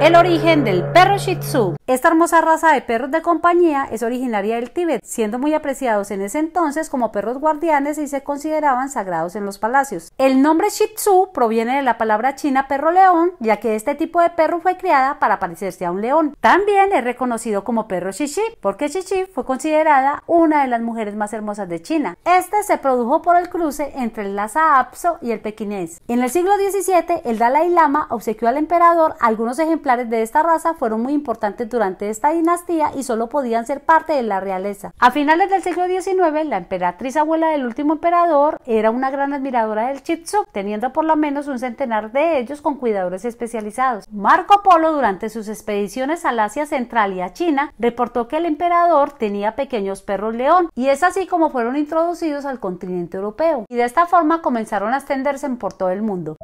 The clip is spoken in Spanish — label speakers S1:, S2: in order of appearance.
S1: El origen del perro Shih Tzu. Esta hermosa raza de perros de compañía es originaria del Tíbet, siendo muy apreciados en ese entonces como perros guardianes y se consideraban sagrados en los palacios. El nombre Shih Tzu proviene de la palabra china perro león, ya que este tipo de perro fue criada para parecerse a un león. También es reconocido como perro Shishi, porque Shishi fue considerada una de las mujeres más hermosas de China. Este se produjo por el cruce entre el Lhasa Apso y el Pekinés. En el siglo XVII, el Dalai Lama obsequió al emperador algunos ejemplos de esta raza fueron muy importantes durante esta dinastía y solo podían ser parte de la realeza. A finales del siglo XIX, la emperatriz abuela del último emperador era una gran admiradora del Tzu, teniendo por lo menos un centenar de ellos con cuidadores especializados. Marco Polo, durante sus expediciones al Asia Central y a China, reportó que el emperador tenía pequeños perros león, y es así como fueron introducidos al continente europeo, y de esta forma comenzaron a extenderse por todo el mundo.